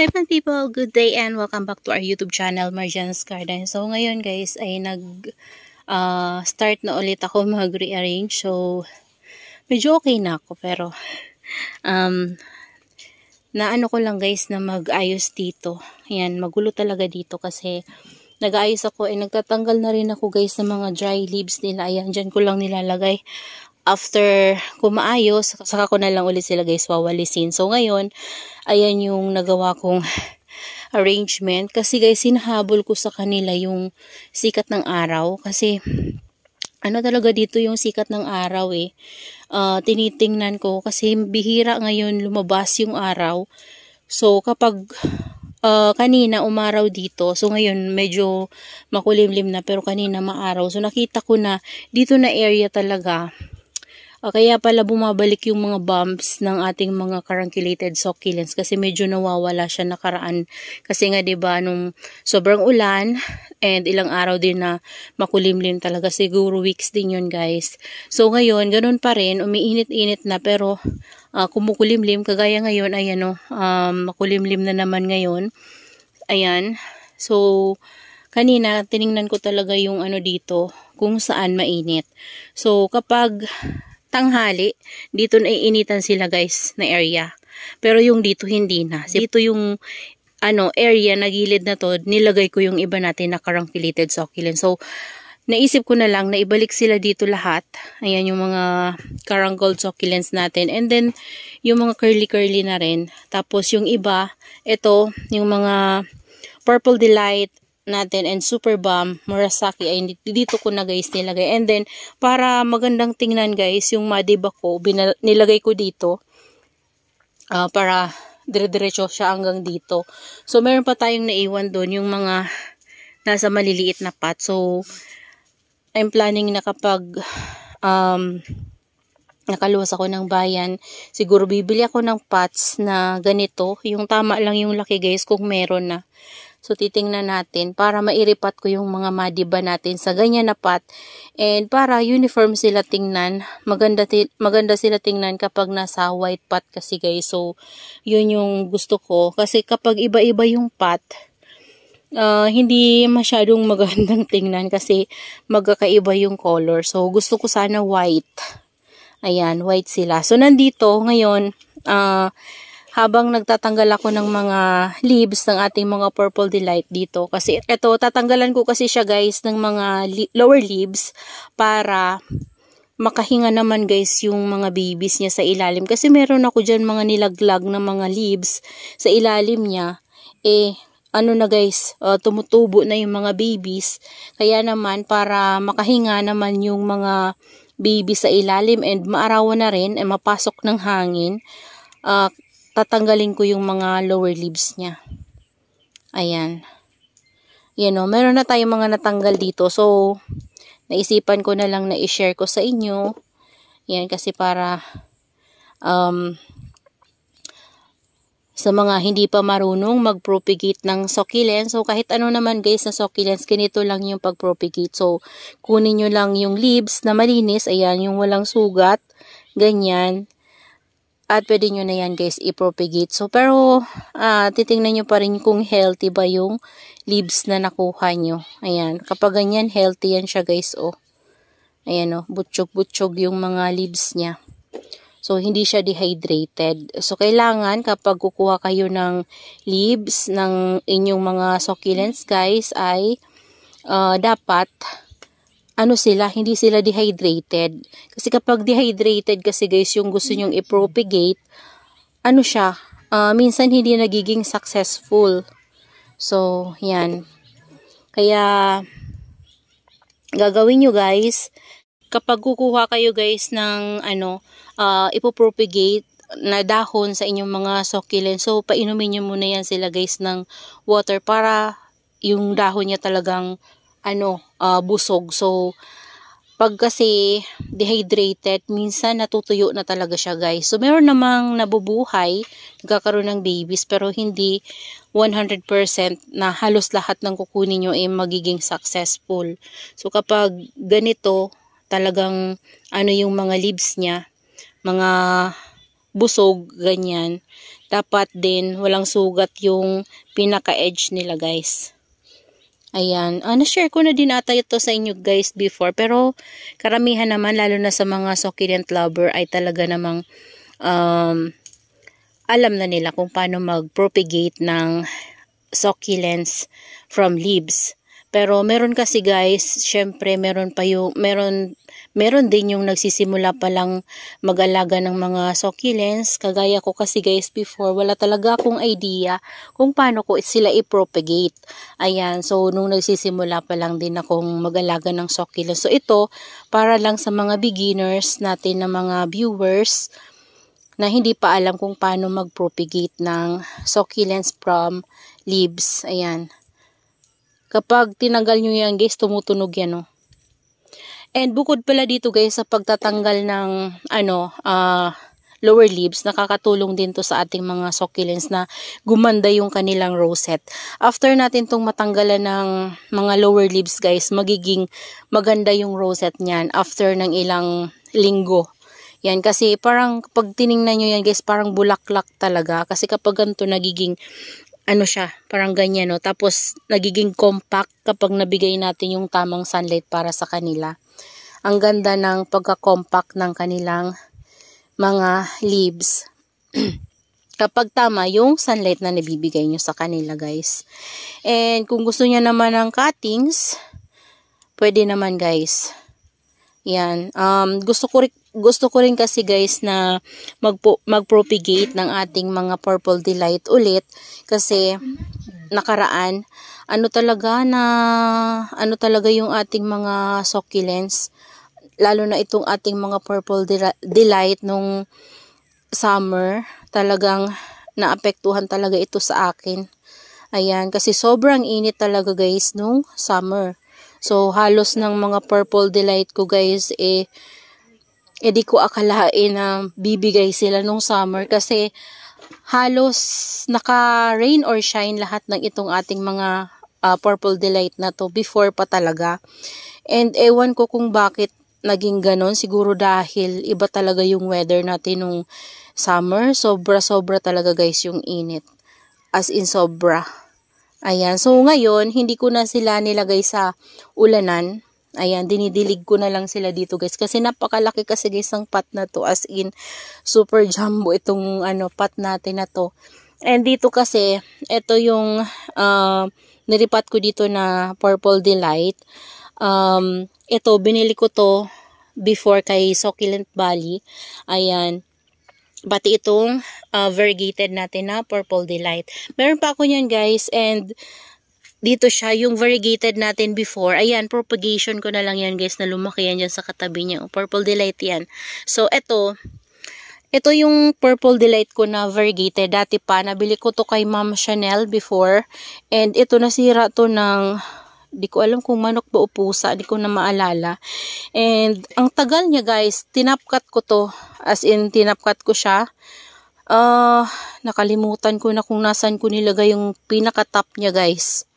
Hi fun people, good day and welcome back to our YouTube channel, Marjan's Garden. So ngayon guys ay nag uh, start na ulit ako mag-rearrange. So medyo okay na ako pero um, naano ko lang guys na mag-ayos dito. Ayan, magulo talaga dito kasi nag-aayos ako and eh, nagtatanggal na rin ako guys ng mga dry leaves nila. Ayan, dyan ko lang nilalagay after kumaayos, saka ko na lang ulit sila guys wawalisin. So ngayon, ayan yung nagawa kong arrangement kasi guys sinahabol ko sa kanila yung sikat ng araw kasi ano talaga dito yung sikat ng araw eh. Uh, tinitingnan ko kasi bihira ngayon lumabas yung araw. So kapag uh, kanina umaraw dito. So ngayon medyo makulimlim na pero kanina maaraw. So nakita ko na dito na area talaga Uh, kaya pala bumabalik yung mga bumps ng ating mga carunculated succulents kasi medyo nawawala siya nakaraan. Kasi nga 'di ba nung sobrang ulan and ilang araw din na makulimlim talaga siguro weeks din yun guys. So ngayon ganun pa rin umiinit-init na pero uh, kumukulimlim kagaya ngayon ay ano oh, um, makulimlim na naman ngayon. Ayan. So kanina tiningnan ko talaga yung ano dito kung saan mainit. So kapag tanghali, dito na iinitan sila guys na area. Pero yung dito hindi na. Dito yung ano area na gilid na to, nilagay ko yung iba natin na karangkilated succulent. So, naisip ko na lang na ibalik sila dito lahat. Ayan yung mga karang gold succulents natin. And then, yung mga curly-curly na rin. Tapos yung iba, ito, yung mga purple delight, natin and Super Bomb Murasaki ay dito ko na guys nilagay. And then, para magandang tingnan guys, yung Madiba ko, nilagay ko dito uh, para dire-diretso siya hanggang dito. So, meron pa tayong naiwan doon yung mga nasa maliliit na pot. So, I'm planning na kapag um, nakaluwas ako ng bayan, siguro bibili ako ng pots na ganito. Yung tama lang yung laki guys kung meron na. So, titingnan natin para mairipat ko yung mga madiba natin sa ganyan na pot. And para uniform sila tingnan, maganda, maganda sila tingnan kapag nasa white pot kasi guys. So, yun yung gusto ko. Kasi kapag iba-iba yung pot, uh, ah, hindi masyadong magandang tingnan kasi magkakaiba yung color. So, gusto ko sana white. Ayan, white sila. So, nandito, ngayon, uh, habang nagtatanggal ako ng mga leaves ng ating mga purple delight dito. Kasi ito, tatanggalan ko kasi siya guys ng mga le lower leaves para makahinga naman guys yung mga babies niya sa ilalim. Kasi meron ako diyan mga nilaglag na mga leaves sa ilalim niya. Eh, ano na guys, uh, tumutubo na yung mga babies. Kaya naman, para makahinga naman yung mga baby sa ilalim and maarawan na rin, eh, mapasok ng hangin. Uh, tatanggalin ko yung mga lower leaves niya. Ayan. Yan o, meron na tayong mga natanggal dito. So, naisipan ko na lang na i-share ko sa inyo. Yan, kasi para um, sa mga hindi pa marunong mag-propagate ng succulents. So, kahit ano naman guys na succulents, ganito lang yung pag-propagate. So, kunin nyo lang yung leaves na malinis. Ayan, yung walang sugat. Ganyan. At pwede nyo na yan guys i-propagate. So pero uh, titingnan nyo pa rin kung healthy ba yung leaves na nakuha nyo. Ayan. Kapag ganyan healthy yan siya guys oh. Ayan oh. Butsyog-butsyog yung mga leaves niya. So, hindi siya dehydrated. So, kailangan kapag kukuha kayo ng leaves ng inyong mga succulents guys ay uh, dapat ano sila, hindi sila dehydrated. Kasi kapag dehydrated kasi guys, yung gusto nyong ipropagate, ano siya, uh, minsan hindi nagiging successful. So, yan. Kaya, gagawin nyo guys, kapag kukuha kayo guys ng ano, uh, ipopropagate na dahon sa inyong mga succulent. So, painumin nyo muna yan sila guys ng water para yung dahon niya talagang ano, uh, busog. So, pag kasi dehydrated, minsan natutuyo na talaga siya guys. So meron namang nabubuhay, nagkakaroon ng babies, pero hindi 100% na halos lahat ng kukunin nyo ay magiging successful. So kapag ganito, talagang ano yung mga leaves niya, mga busog, ganyan. Dapat din walang sugat yung pinaka-edge nila guys. Ayan, uh, na-share ko na din ata ito sa inyo guys before pero karamihan naman lalo na sa mga succulent lover ay talaga namang um, alam na nila kung paano mag-propagate ng succulents from leaves. Pero meron kasi guys, syempre meron pa yung meron meron din yung nagsisimula pa lang mag-alaga ng mga succulents. Kagaya ko kasi guys before, wala talaga akong idea kung paano ko sila i-propagate. Ayan, so nung nagsisimula pa lang din akong mag-alaga ng succulents. So ito, para lang sa mga beginners natin na mga viewers na hindi pa alam kung paano mag-propagate ng succulents from leaves. Ayan. Kapag tinanggal nyo yan guys, tumutunog yan oh. And bukod pala dito guys sa pagtatanggal ng ano, uh, lower leaves, nakakatulong din to sa ating mga succulents na gumanda yung kanilang rosette. After natin tong matanggalan ng mga lower leaves guys, magiging maganda yung rosette niyan after ng ilang linggo. Yan, kasi parang pag tiningnan nyo yan guys, parang bulaklak talaga. Kasi kapag ganito nagiging ano siya, parang ganyan, no? Tapos, nagiging compact kapag nabigay natin yung tamang sunlight para sa kanila. Ang ganda ng pagka-compact ng kanilang mga leaves. kapag tama yung sunlight na nabibigay nyo sa kanila, guys. And, kung gusto niya naman ng cuttings, pwede naman, guys. Yan. Um, gusto ko rin, gusto ko rin kasi guys na magpo, magpropagate ng ating mga purple delight ulit kasi nakaraan ano talaga na ano talaga yung ating mga succulents lalo na itong ating mga purple delight nung summer talagang naapektuhan talaga ito sa akin. Ayan, kasi sobrang init talaga guys nung summer. So, halos ng mga purple delight ko guys, eh, edi eh, ko akalain na bibigay sila nung summer kasi halos naka-rain or shine lahat ng itong ating mga uh, purple delight na to before pa talaga. And ewan ko kung bakit naging ganon. Siguro dahil iba talaga yung weather natin nung summer. Sobra-sobra talaga guys yung init. As in sobra. Ayan, so ngayon, hindi ko na sila nilagay sa ulanan. Ayan, dinidilig ko na lang sila dito guys. Kasi napakalaki kasi guys ang pot na to. As in, super jumbo itong ano, pot natin na to. And dito kasi, ito yung uh, nilipat ko dito na Purple Delight. Um, ito, binili ko to before kay Succulent Valley. Ayan. Pati itong uh, variegated natin na purple delight. Meron pa ako niyan guys and dito siya, yung variegated natin before, ayan, propagation ko na lang yan guys, na lumaki yan dyan sa katabi niya. Purple delight yan. So, eto, ito yung purple delight ko na variegated. Dati pa, nabili ko to kay Ma'am Chanel before. And ito nasira to ng, di ko alam kung manok ba o pusa, di ko na maalala. And ang tagal niya guys, tinapkat ko to. As in, tinapkat ko siya. Ah, uh, nakalimutan ko na kung nasan ko nilagay yung pinaka-top niya, guys.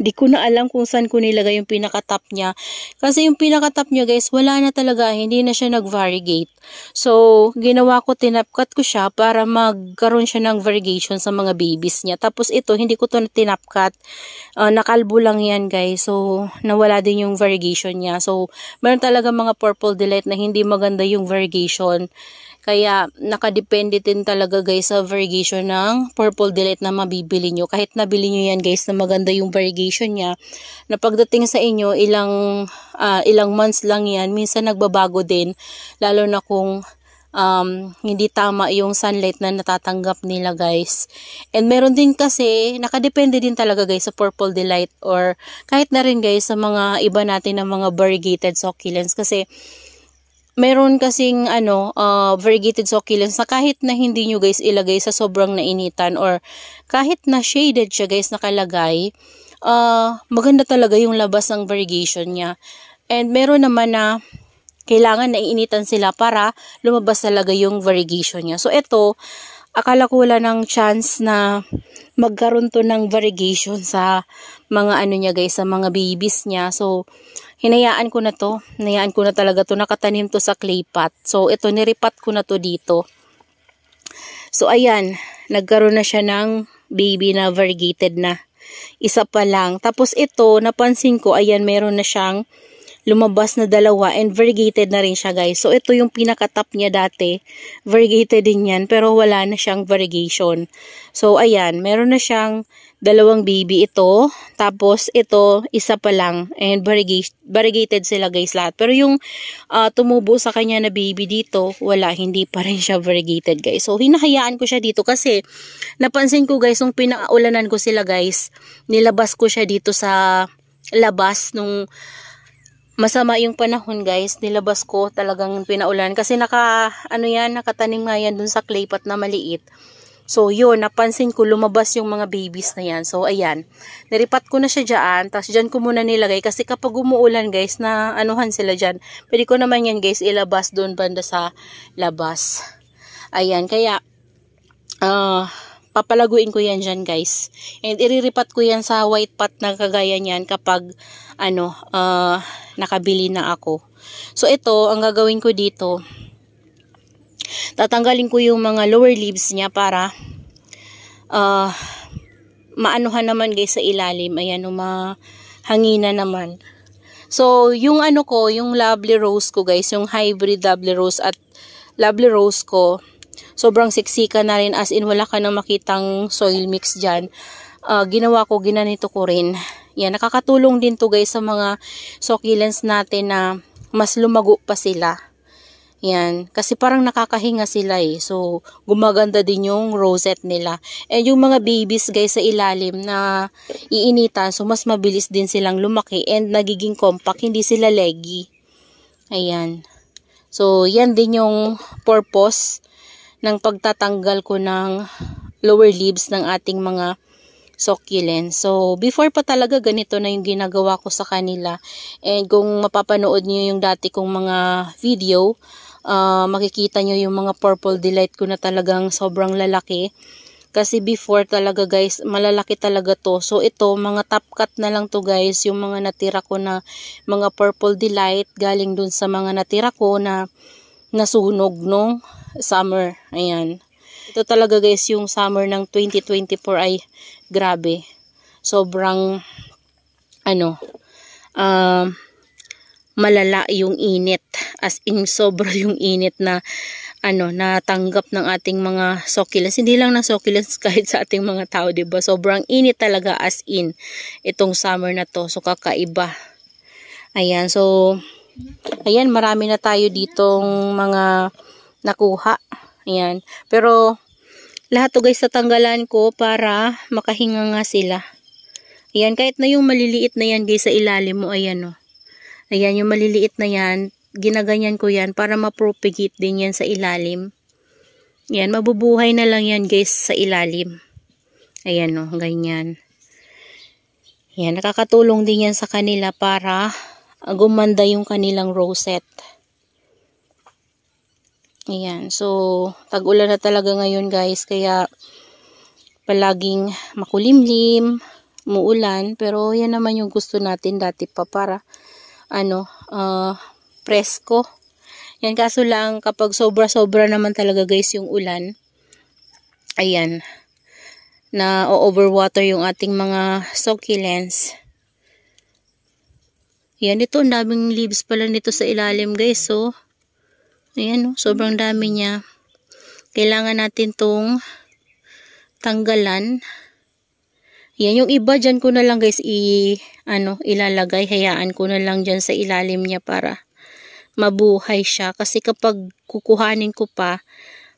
Di ko na alam kung saan ko nilagay yung pinaka-top niya. Kasi yung pinaka-top niya, guys, wala na talaga. Hindi na siya nag-variegate. So, ginawa ko, tinapkat ko siya para magkaroon siya ng variegation sa mga babies niya. Tapos ito, hindi ko to tinapkat. Uh, nakalbo lang yan, guys. So, nawala din yung variegation niya. So, meron talaga mga purple delight na hindi maganda yung variegation. Kaya nakadepende din talaga guys sa variegation ng purple delight na mabibili nyo. Kahit nabili nyo yan guys na maganda yung variegation niya, na pagdating sa inyo ilang, uh, ilang months lang yan, minsan nagbabago din lalo na kung um, hindi tama yung sunlight na natatanggap nila guys. And meron din kasi, nakadepende din talaga guys sa purple delight or kahit na rin guys sa mga iba natin ng mga variegated succulents kasi meron kasing ano, uh, variegated succulents na kahit na hindi nyo guys ilagay sa sobrang nainitan or kahit na shaded siya guys nakalagay, uh, maganda talaga yung labas ng variegation niya. And meron naman na kailangan iinitan sila para lumabas talaga yung variegation niya. So ito, akala ko wala ng chance na magkaroon to ng variegation sa mga ano niya guys, sa mga babies niya. So, hinayaan ko na to. Hinayaan ko na talaga to. Nakatanim to sa clay pot. So, ito, niripat ko na to dito. So, ayan. Nagkaroon na siya ng baby na variegated na. Isa pa lang. Tapos, ito, napansin ko, ayan, meron na siyang lumabas na dalawa and variegated na rin siya guys. So ito yung pinaka-top niya dati. Variegated din yan pero wala na siyang variegation. So ayan, meron na siyang dalawang baby ito. Tapos ito, isa pa lang. And variegated sila guys lahat. Pero yung uh, tumubo sa kanya na baby dito, wala, hindi pa rin siya variegated guys. So hinahayaan ko siya dito kasi napansin ko guys, nung pinaulanan ko sila guys, nilabas ko siya dito sa labas nung masama yung panahon guys nilabas ko talagang pinaulan kasi naka ano yan nakatanim nga yan dun sa claypot na maliit So, yun, napansin ko lumabas yung mga babies na yan. So, ayan. Naripat ko na siya dyan. Tapos, dyan ko muna nilagay. Kasi kapag umuulan, guys, na anuhan sila dyan. Pwede ko naman yan, guys, ilabas doon banda sa labas. Ayan, kaya, ah, uh, papalaguin ko yan dyan guys and iriripat ko yan sa white pot na kagaya niyan kapag ano uh, nakabili na ako so ito ang gagawin ko dito tatanggalin ko yung mga lower leaves niya para uh, maanuhan naman guys sa ilalim. Ayan, hangina naman. So, yung ano ko, yung lovely rose ko guys, yung hybrid lovely rose at lovely rose ko, sobrang siksika na rin as in wala ka nang makitang soil mix dyan. Uh, ginawa ko, ginanito ko rin. Yan, nakakatulong din to guys sa mga succulents natin na mas lumago pa sila. Yan. Kasi parang nakakahinga sila eh. So, gumaganda din yung rosette nila. And yung mga babies guys sa ilalim na iinitan, so mas mabilis din silang lumaki and nagiging compact. Hindi sila leggy. Ayan. So, yan din yung purpose ng pagtatanggal ko ng lower leaves ng ating mga succulent. So, before pa talaga ganito na yung ginagawa ko sa kanila. And kung mapapanood niyo yung dati kong mga video, uh, makikita nyo yung mga purple delight ko na talagang sobrang lalaki. Kasi before talaga guys, malalaki talaga to. So ito, mga top cut na lang to guys, yung mga natira ko na mga purple delight galing dun sa mga natira ko na nasunog nung summer. Ayan. Ito talaga guys, yung summer ng 2024 ay grabe. Sobrang ano, um, uh, malala yung init as in sobra yung init na ano natanggap ng ating mga succulents hindi lang na succulents kahit sa ating mga tao 'di ba sobrang init talaga as in itong summer na to so kakaiba ayan so ayan marami na tayo ditong mga nakuha ayan pero lahat to guys tatanggalan ko para makahinga nga sila ayan kahit na yung maliliit na yan guys sa ilalim mo ayan oh Ayan, yung maliliit na yan, ginaganyan ko yan para mapropagate din yan sa ilalim. Yan, mabubuhay na lang yan guys sa ilalim. Ayan o, oh, ganyan. Yan, nakakatulong din yan sa kanila para ah, gumanda yung kanilang rosette. Ayan, so tag-ulan na talaga ngayon guys, kaya palaging makulimlim, muulan, pero yan naman yung gusto natin dati pa para ano, uh, presko. Yan, kaso lang kapag sobra-sobra naman talaga guys yung ulan, ayan, na overwater yung ating mga succulents. Ayan, ito, ang daming leaves pala nito sa ilalim guys, so, oh. ayan, oh, sobrang dami niya. Kailangan natin tong tanggalan yan, yung iba diyan ko na lang guys i, ano, ilalagay. Hayaan ko na lang diyan sa ilalim niya para mabuhay siya. Kasi kapag kukuhanin ko pa,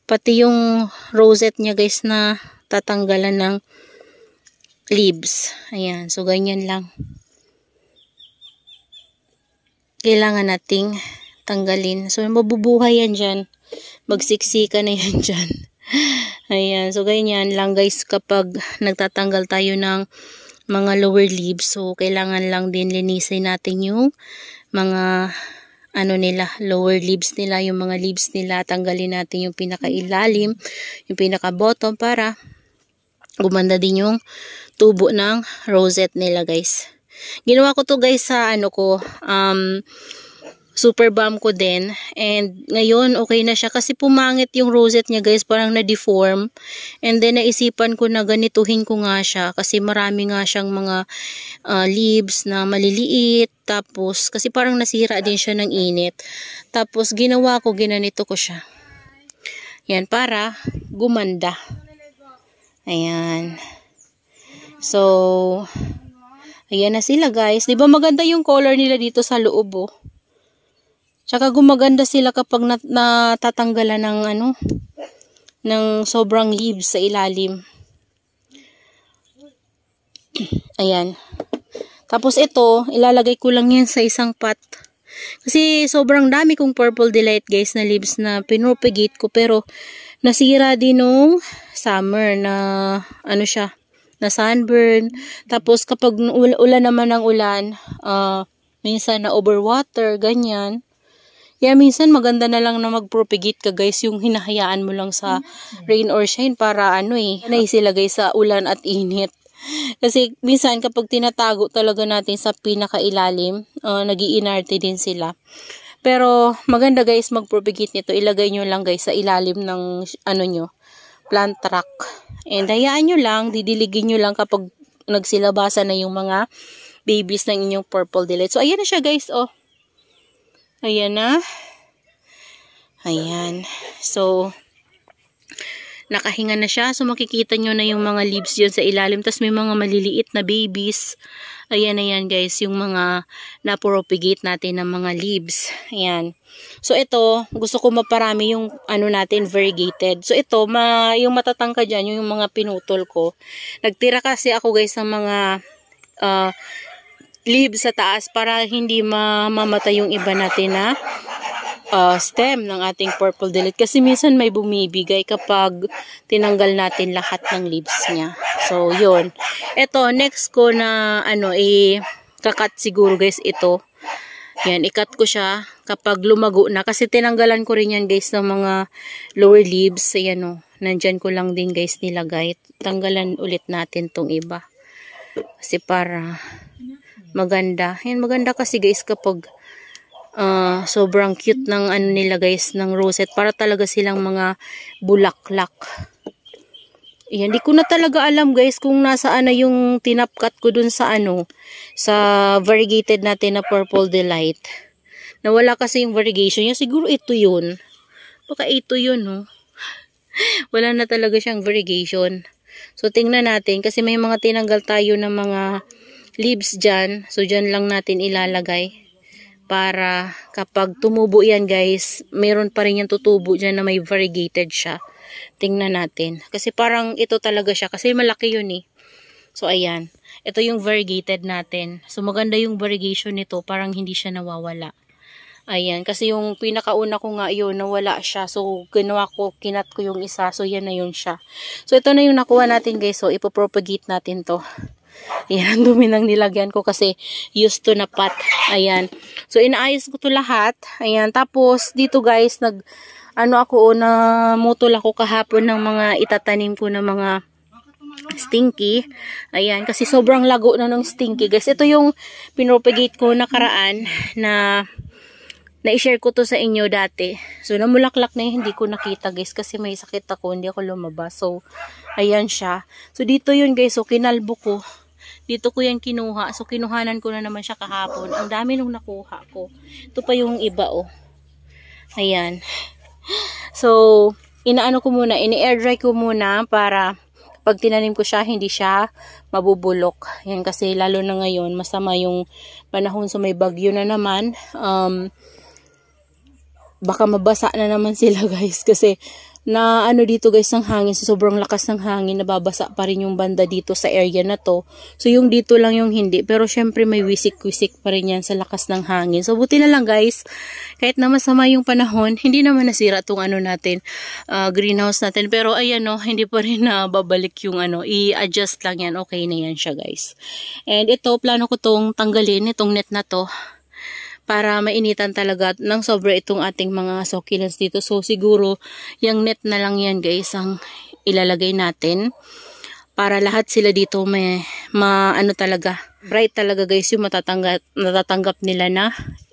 pati yung rosette niya guys na tatanggalan ng leaves. Ayan, so ganyan lang. Kailangan nating tanggalin. So mabubuhay yan dyan. Magsiksika na yan diyan. Ayan, so ganyan lang guys kapag nagtatanggal tayo ng mga lower leaves. So kailangan lang din linisin natin yung mga ano nila, lower leaves nila, yung mga leaves nila. Tanggalin natin yung pinakailalim, yung pinaka-bottom para gumanda din yung tubo ng rosette nila guys. Ginawa ko to guys sa ano ko, um, super bomb ko din. And ngayon, okay na siya kasi pumangit yung rosette niya guys, parang na-deform. And then naisipan ko na ganituhin ko nga siya kasi marami nga siyang mga uh, leaves na maliliit. Tapos, kasi parang nasira din siya ng init. Tapos, ginawa ko, ginanito ko siya. Yan, para gumanda. Ayan. So, ayan na sila guys. Di ba maganda yung color nila dito sa loob oh. Tsaka gumaganda sila kapag nat natatanggalan ng ano, ng sobrang leaves sa ilalim. Ayan. Tapos ito, ilalagay ko lang yan sa isang pot. Kasi sobrang dami kong purple delight guys na leaves na pinropagate ko pero nasira din nung summer na ano siya, na sunburn. Tapos kapag ulan naman ng ulan, uh, minsan na overwater, ganyan Yeah, minsan maganda na lang na mag-propagate ka guys yung hinahayaan mo lang sa mm-hmm. rain or shine para ano eh, naisilagay sa ulan at init. Kasi minsan kapag tinatago talaga natin sa pinakailalim, uh, nagiinarte din sila. Pero maganda guys mag-propagate nito. Ilagay nyo lang guys sa ilalim ng ano nyo, plant rack. And hayaan nyo lang, didiligin nyo lang kapag nagsilabasa na yung mga babies ng inyong purple delight. So ayan na siya guys, oh. Ayan na. Ayan. So, nakahinga na siya. So, makikita nyo na yung mga leaves yon sa ilalim. Tapos, may mga maliliit na babies. Ayan, ayan guys, yung mga na natin ng mga leaves. Ayan. So, ito, gusto ko maparami yung ano natin, variegated. So, ito, ma yung matatangka dyan, yung mga pinutol ko. Nagtira kasi ako guys ng mga uh, leaves sa taas para hindi mamamatay yung iba natin na uh, stem ng ating purple dilate kasi minsan may bumibigay kapag tinanggal natin lahat ng leaves niya. So, yun. Ito, next ko na ano, eh, kakat siguro guys ito. Yan, ikat ko siya kapag lumago na. Kasi tinanggalan ko rin yan guys ng mga lower leaves. Ayan o, oh. nandyan ko lang din guys nilagay. Tanggalan ulit natin tong iba. Kasi para maganda. Yan, maganda kasi guys kapag uh, sobrang cute ng ano nila guys, ng rosette. Para talaga silang mga bulaklak. Yan, di ko na talaga alam guys kung nasaan na yung tinapkat ko dun sa ano, sa variegated natin na purple delight. Nawala kasi yung variegation niya. Siguro ito yun. Baka ito yun, no? Wala na talaga siyang variegation. So, tingnan natin kasi may mga tinanggal tayo ng mga leaves dyan. So, dyan lang natin ilalagay para kapag tumubo yan guys, meron pa rin yung tutubo dyan na may variegated siya. Tingnan natin. Kasi parang ito talaga siya. Kasi malaki yun eh. So, ayan. Ito yung variegated natin. So, maganda yung variegation nito. Parang hindi siya nawawala. Ayan, kasi yung pinakauna ko nga yun, nawala siya. So, ginawa ko, kinat ko yung isa. So, yan na yun siya. So, ito na yung nakuha natin guys. So, ipopropagate natin to. Ayan, dumi nang nilagyan ko kasi used to na pot. Ayan. So, inaayos ko to lahat. Ayan. Tapos, dito guys, nag, ano ako, oh, na mutol ako kahapon ng mga itatanim ko ng mga stinky. Ayan, kasi sobrang lago na ng stinky. Guys, ito yung pinropagate ko nakaraan na na-share ko to sa inyo dati. So, namulaklak na yun, hindi ko nakita guys kasi may sakit ako, hindi ako lumabas. So, ayan siya. So, dito yun guys, so kinalbo ko. Dito ko yan kinuha. So, kinuhanan ko na naman siya kahapon. Ang dami nung nakuha ko. Ito pa yung iba, oh. Ayan. So, inaano ko muna, ini-air dry ko muna para pag tinanim ko siya, hindi siya mabubulok. Yan kasi lalo na ngayon, masama yung panahon so may bagyo na naman. Um, baka mabasa na naman sila guys kasi na ano dito guys ang hangin so, sobrang lakas ng hangin nababasa pa rin yung banda dito sa area na to so yung dito lang yung hindi pero syempre may wisik-wisik pa rin yan sa lakas ng hangin so buti na lang guys kahit na masama yung panahon hindi naman nasira tong ano natin uh, greenhouse natin pero ayan no hindi pa rin na babalik yung ano i-adjust lang yan okay na yan siya guys and ito plano ko tong tanggalin itong net na to para mainitan talaga ng sobra itong ating mga succulents dito. So siguro yung net na lang yan guys ang ilalagay natin para lahat sila dito may maano talaga bright talaga guys yung matatanggap, natatanggap nila na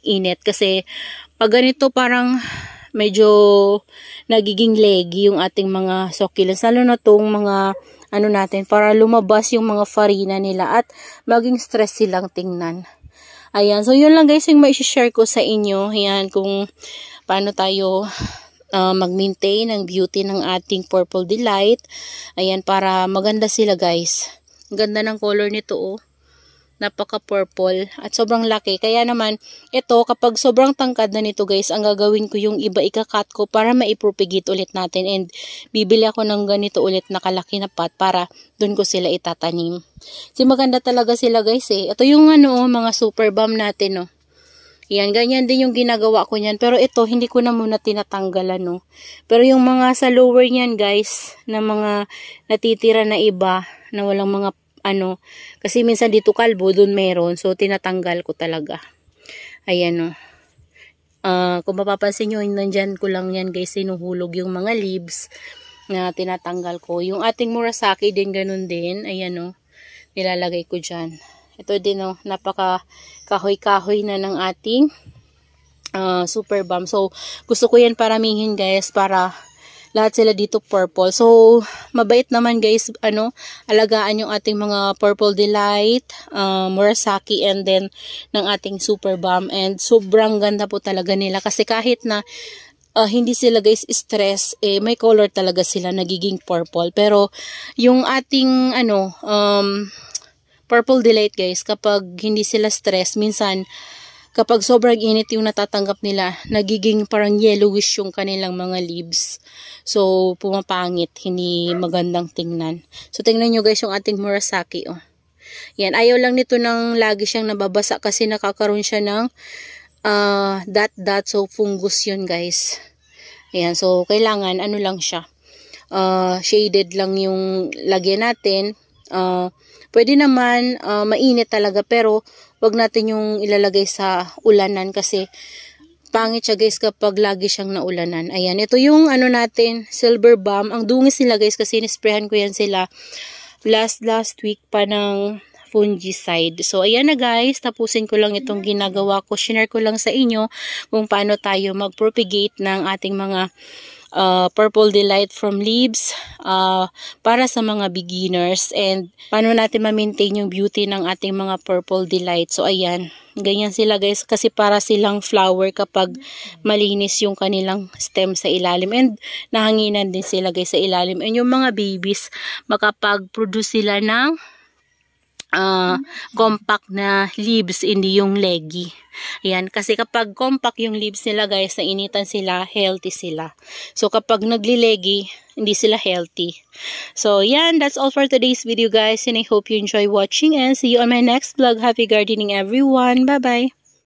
init kasi pag ganito parang medyo nagiging leggy yung ating mga succulents lalo na tong mga ano natin para lumabas yung mga farina nila at maging stress silang tingnan. Ayan. So, yun lang guys yung mai-share ko sa inyo. Ayan, kung paano tayo uh, mag-maintain ng beauty ng ating Purple Delight. Ayan, para maganda sila guys. Ang ganda ng color nito oh napaka-purple at sobrang laki. Kaya naman, ito kapag sobrang tangkad na nito guys, ang gagawin ko yung iba ikakat ko para maipropagate ulit natin and bibili ako ng ganito ulit na kalaki na pot para dun ko sila itatanim. Si maganda talaga sila guys eh. Ito yung ano, oh, mga super bomb natin no. Oh. Yan, ganyan din yung ginagawa ko niyan. Pero ito, hindi ko na muna tinatanggalan, no. Oh. Pero yung mga sa lower niyan, guys, na mga natitira na iba, na walang mga ano, kasi minsan dito kalbo, dun meron. So, tinatanggal ko talaga. Ayan o. Oh. Uh, kung mapapansin nyo, nandyan ko lang yan guys, sinuhulog yung mga leaves na tinatanggal ko. Yung ating murasaki din, ganun din. Ayan o. Oh. Nilalagay ko dyan. Ito din o, oh, napaka kahoy-kahoy na ng ating uh, super bomb. So, gusto ko yan paramihin guys para lahat sila dito purple. So, mabait naman guys, ano, alagaan yung ating mga purple delight, um, murasaki, and then ng ating super bomb. And sobrang ganda po talaga nila kasi kahit na uh, hindi sila guys stress eh may color talaga sila nagiging purple pero yung ating ano um purple delight guys kapag hindi sila stress minsan kapag sobrang init yung natatanggap nila, nagiging parang yellowish yung kanilang mga leaves. So, pumapangit, hindi magandang tingnan. So, tingnan nyo guys yung ating Murasaki, oh. Yan, ayaw lang nito nang lagi siyang nababasa kasi nakakaroon siya ng uh, ah, dot-dot, so fungus yun guys. Yan, so kailangan ano lang siya. Uh, shaded lang yung lagyan natin. Uh, pwede naman uh, mainit talaga pero wag natin yung ilalagay sa ulanan kasi pangit siya guys kapag lagi siyang naulanan. Ayan, ito yung ano natin, silver balm. Ang dungis nila guys kasi nisprehan ko yan sila last last week pa ng fungicide. So, ayan na guys. Tapusin ko lang itong ginagawa ko. Share ko lang sa inyo kung paano tayo magpropagate ng ating mga uh, Purple Delight from Leaves uh, para sa mga beginners and paano natin ma-maintain yung beauty ng ating mga Purple Delight. So ayan, ganyan sila guys kasi para silang flower kapag malinis yung kanilang stem sa ilalim and nahanginan din sila guys sa ilalim. And yung mga babies makapag-produce sila ng uh, compact na leaves, hindi yung leggy. Ayan, kasi kapag compact yung leaves nila guys, initan sila, healthy sila. So kapag nagli-leggy, hindi sila healthy. So yan, that's all for today's video guys and I hope you enjoy watching and see you on my next vlog. Happy gardening everyone! Bye-bye!